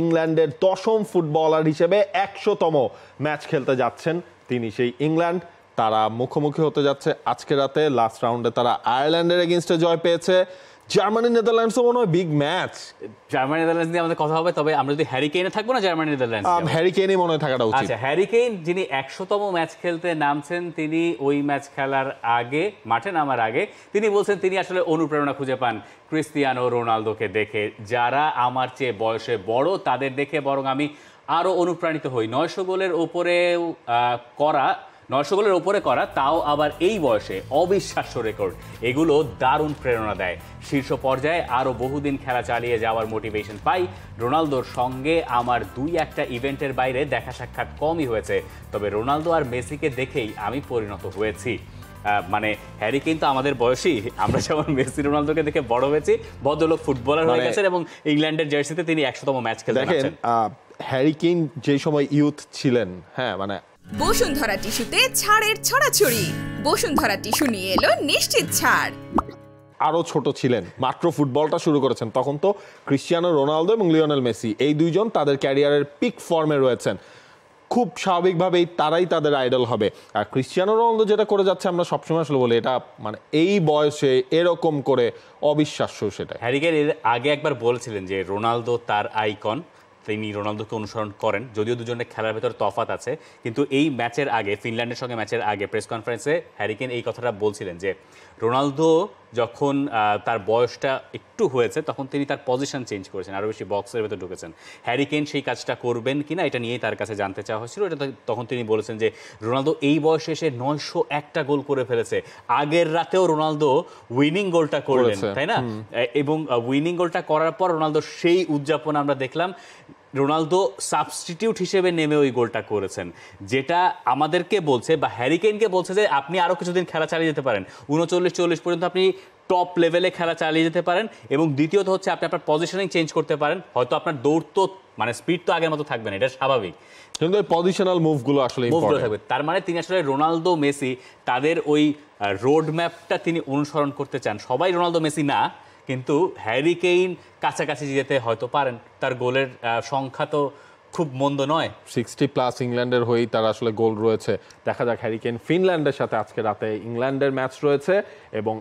ইংল্যান্ডের দশম ফুটবলার হিসেবে একশোতম ম্যাচ খেলতে যাচ্ছেন তিনি সেই ইংল্যান্ড তারা মুখোমুখি হতে যাচ্ছে আজকে রাতে লাস্ট রাউন্ডে তারা আয়ারল্যান্ডের এগেনস্টে জয় পেয়েছে জার্মানি নেদারল্যান্ডসও মনে হয় বিগ ম্যাচ জার্মানি নেদারল্যান্ডস নিয়ে আমাদের কথা হবে তবে আমরা যদি হ্যারি কেইনে থাকবো না জার্মানি নেদারল্যান্ডস হ্যারি কেইনে মনে হয় থাকাটা উচিত আচ্ছা হ্যারি কেইন যিনি একশোতম ম্যাচ খেলতে নামছেন তিনি ওই ম্যাচ খেলার আগে মাঠে নামার আগে তিনি বলছেন তিনি আসলে অনুপ্রেরণা খুঁজে পান ক্রিস্তিয়ানো রোনালদোকে দেখে যারা আমার চেয়ে বয়সে বড় তাদের দেখে বরং আমি আরও অনুপ্রাণিত হই নয়শো গোলের ওপরে করা নয়শো গোলের ওপরে করা তাও আবার এই বয়সে অবিশ্বাস্য রেকর্ড এগুলো দারুণ প্রেরণা দেয় শীর্ষ পর্যায়ে আরও বহুদিন খেলা চালিয়ে যাওয়ার মোটিভেশন পাই রোনালদোর সঙ্গে আমার দুই একটা ইভেন্টের বাইরে দেখা সাক্ষাৎ কমই হয়েছে তবে রোনালদো আর মেসিকে দেখেই আমি পরিণত হয়েছি মানে হ্যারি কিন্তু আমাদের বয়সী আমরা যেমন মেসি রোনালদোকে দেখে বড় হয়েছি ভদ্রলোক ফুটবলার হয়ে মানে গেছেন এবং ইংল্যান্ডের জার্সিতে তিনি একশোতম ম্যাচ খেলে দেখেন হ্যারি কিন যে সময় ইউথ ছিলেন হ্যাঁ মানে বসুন্ধরা টিস্যুতে ছাড়ের ছড়াছড়ি বসুন্ধরা টিস্যু নিয়ে এলো নিশ্চিত ছাড় আরও ছোট ছিলেন মাত্র ফুটবলটা শুরু করেছেন তখন তো ক্রিশ্চিয়ানো রোনালদো এবং লিওনেল মেসি এই দুইজন তাদের ক্যারিয়ারের পিক ফর্মে রয়েছেন খুব স্বাভাবিকভাবেই তারাই তাদের আইডল হবে আর ক্রিশ্চিয়ানো রোনালদো যেটা করে যাচ্ছে আমরা সবসময় আসলে বলি এটা মানে এই বয়সে এরকম করে অবিশ্বাস্য সেটা হ্যারিকেন এর আগে একবার বলছিলেন যে রোনালদো তার আইকন তিনি রোনালদোকে অনুসরণ করেন যদিও দুজনের খেলার ভেতর তফাত আছে কিন্তু এই ম্যাচের আগে ফিনল্যান্ডের সঙ্গে ম্যাচের আগে প্রেস কনফারেন্সে হ্যারিকেন এই কথাটা বলছিলেন যে রোনালদো যখন তার বয়সটা একটু হয়েছে তখন তিনি তার পজিশন চেঞ্জ করেছেন আরও বেশি বক্সের ভেতর ঢুকেছেন হ্যারিকেন সেই কাজটা করবেন কিনা এটা নিয়েই তার কাছে জানতে চাওয়া হয়েছিল এটা তখন তিনি বলেছেন যে রোনালদো এই বয়সে এসে নয়শো একটা গোল করে ফেলেছে আগের রাতেও রোনালদো উইনিং গোলটা করলেন তাই না এবং উইনিং গোলটা করার পর রোনালদো সেই উদযাপন আমরা দেখলাম রোনালদো সাবস্টিটিউট হিসেবে নেমে ওই গোলটা করেছেন যেটা আমাদেরকে বলছে বা হ্যারিকেনকে বলছে যে আপনি আরও কিছুদিন খেলা চালিয়ে যেতে পারেন উনচল্লিশ চল্লিশ পর্যন্ত আপনি টপ লেভেলে খেলা চালিয়ে যেতে পারেন এবং দ্বিতীয়ত হচ্ছে আপনি আপনার পজিশনিং চেঞ্জ করতে পারেন হয়তো আপনার দৌড় তো মানে স্পিড তো আগের মতো থাকবে না এটা স্বাভাবিক কিন্তু পজিশনাল মুভগুলো আসলে মুভগুলো থাকবে তার মানে তিনি আসলে রোনালদো মেসি তাদের ওই রোড ম্যাপটা তিনি অনুসরণ করতে চান সবাই রোনালদো মেসি না কিন্তু হ্যারি কেইন কাছাকাছি যেতে হয়তো পারেন তার গোলের সংখ্যা তো খুব মন্দ নয় সিক্সটি প্লাস ইংল্যান্ডের হয়েই তার আসলে গোল রয়েছে দেখা যাক কেইন ফিনল্যান্ডের সাথে আজকে রাতে ইংল্যান্ডের ম্যাচ রয়েছে এবং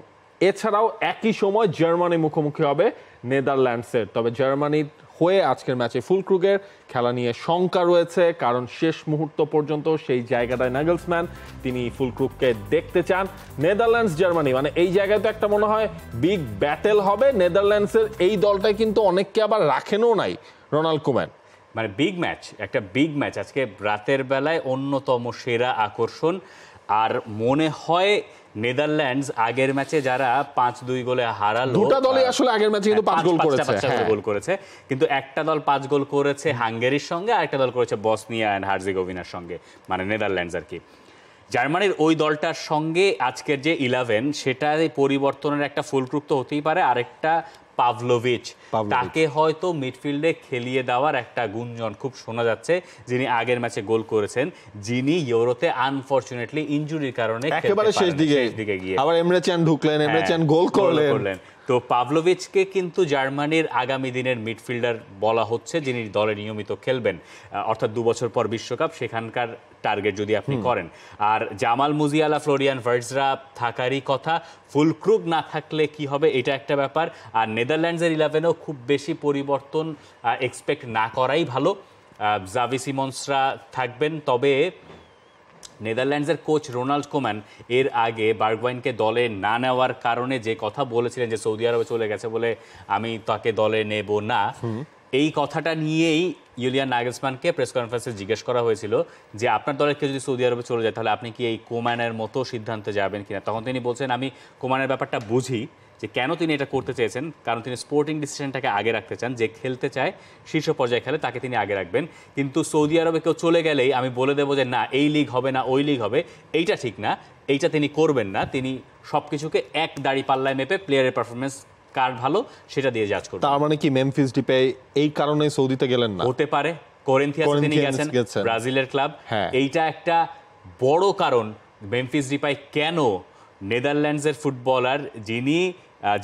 এছাড়াও একই সময় জার্মানি মুখোমুখি হবে নেদারল্যান্ডসের তবে জার্মানির হয়ে আজকের ম্যাচে ফুলক্রুগের খেলা নিয়ে শঙ্কা রয়েছে কারণ শেষ মুহূর্ত পর্যন্ত সেই জায়গাটায় নাগলসম্যান তিনি ফুলক্রুগকে দেখতে চান নেদারল্যান্ডস জার্মানি মানে এই জায়গায় তো একটা মনে হয় বিগ ব্যাটেল হবে নেদারল্যান্ডসের এই দলটায় কিন্তু অনেককে আবার রাখেনও নাই রোনাল্ড কুম্যান মানে বিগ ম্যাচ একটা বিগ ম্যাচ আজকে রাতের বেলায় অন্যতম সেরা আকর্ষণ আর মনে হয় নেদারল্যান্ডস আগের ম্যাচে যারা পাঁচ দুই গোলে হারালো দুটা দলই আসলে আগের ম্যাচে কিন্তু পাঁচ হ্যাঁ, গোল করেছে হ্যাঁ। গোল করেছে কিন্তু একটা দল পাঁচ গোল করেছে হাঙ্গেরির সঙ্গে আর একটা দল করেছে বসনিয়া অ্যান্ড হার্জিগোভিনার সঙ্গে মানে নেদারল্যান্ডস আর কি জার্মানির ওই দলটার সঙ্গে আজকের যে ইলেভেন সেটার পরিবর্তনের একটা ফুলক্রুক্ত হতেই পারে আরেকটা পাভলোভিচ তাকে হয়তো মিডফিল্ডে খেলিয়ে দেওয়ার একটা গুঞ্জন খুব শোনা যাচ্ছে যিনি আগের ম্যাচে গোল করেছেন যিনি ইউরোতে আনফরচুনেটলি ইঞ্জুরির কারণে একেবারে শেষ দিকে গিয়ে আবার এমরে ঢুকলেন হ্যাঁ, এমরে গোল করলেন তো পাভলোভিচকে কিন্তু জার্মানির আগামী দিনের মিডফিল্ডার বলা হচ্ছে যিনি দলে নিয়মিত খেলবেন অর্থাৎ দু বছর পর বিশ্বকাপ সেখানকার টার্গেট যদি আপনি করেন আর জামাল মুজিয়ালা ফ্লোরিয়ান ভার্জরা থাকারই কথা ফুলক্রুক না থাকলে কি হবে এটা একটা ব্যাপার আর নেদারল্যান্ডসের ইলেভেনেও খুব বেশি পরিবর্তন এক্সপেক্ট না করাই ভালো জাভি মনসরা থাকবেন তবে নেদারল্যান্ডসের কোচ রোনাল্ড কোম্যান এর আগে বার্গওয়াইনকে দলে না নেওয়ার কারণে যে কথা বলেছিলেন যে সৌদি আরবে চলে গেছে বলে আমি তাকে দলে নেব না এই কথাটা নিয়েই ইউলিয়ান নাগেসমানকে প্রেস কনফারেন্সে জিজ্ঞেস করা হয়েছিল যে আপনার দলের কেউ যদি সৌদি আরবে চলে যায় তাহলে আপনি কি এই কোম্যানের মতো সিদ্ধান্তে যাবেন কিনা তখন তিনি বলছেন আমি কোম্যানের ব্যাপারটা বুঝি যে কেন তিনি এটা করতে চেয়েছেন কারণ তিনি স্পোর্টিং ডিসিশনটাকে আগে রাখতে চান যে খেলতে চায় শীর্ষ পর্যায়ে খেলে তাকে তিনি আগে রাখবেন কিন্তু সৌদি আরবে কেউ চলে গেলেই আমি বলে দেবো যে না এই লিগ হবে না ওই লিগ হবে এইটা ঠিক না এইটা তিনি করবেন না তিনি সব কিছুকে এক দাড়ি পাল্লায় মেপে প্লেয়ারের পারফরমেন্স কার ভালো সেটা দিয়ে জাজ করবে তার মানে কি মেমফিস ডিপে এই কারণে সৌদিতে গেলেন না হতে পারে করেন্থিয়াস তিনি গেছেন ব্রাজিলের ক্লাব হ্যাঁ। এইটা একটা বড় কারণ মেমফিস ডিপাই কেন নেদারল্যান্ডসের ফুটবলার যিনি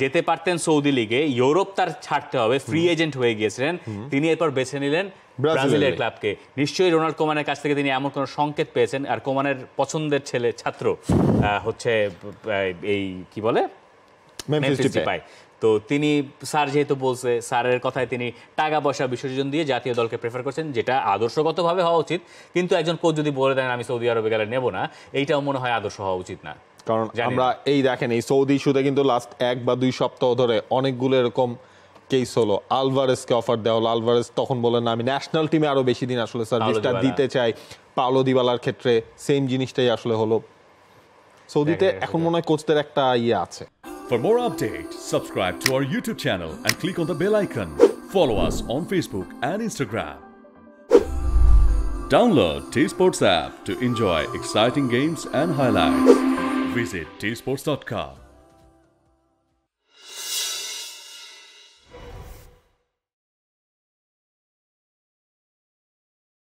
যেতে পারতেন সৌদি লিগে ইউরোপ তার ছাড়তে হবে ফ্রি এজেন্ট হয়ে গিয়েছিলেন তিনি এরপর বেছে নিলেন ব্রাজিলের ক্লাবকে নিশ্চয়ই রোনাল্ড কোমানের কাছ থেকে তিনি এমন কোনো সংকেত পেয়েছেন আর কোমানের পছন্দের ছেলে ছাত্র হচ্ছে এই কি বলে তো তিনি স্যার যেহেতু বলছে স্যারের কথায় তিনি টাকা পয়সা বিসর্জন দিয়ে জাতীয় দলকে প্রেফার করছেন যেটা আদর্শগতভাবে হওয়া উচিত কিন্তু একজন কোচ যদি বলে দেন আমি সৌদি আরবে গেলে নেব না এইটাও মনে হয় আদর্শ হওয়া উচিত না কারণ আমরা এই দেখেন এই সৌদি ইস্যুতে কিন্তু লাস্ট এক বা দুই সপ্তাহ ধরে অনেকগুলো এরকম কেস হলো আলভারেসকে অফার দেওয়া হলো আলভারেস তখন বলেন আমি ন্যাশনাল টিমে আরও বেশি দিন আসলে সার্ভিসটা দিতে চাই পাওলো দিবালার ক্ষেত্রে সেম জিনিসটাই আসলে হলো সৌদিতে এখন মনে হয় কোচদের একটা ইয়ে আছে For more updates, subscribe to our YouTube channel and click on the bell icon. Follow us on Facebook and Instagram. Download T Sports app to enjoy exciting games and highlights. visit tsports.com.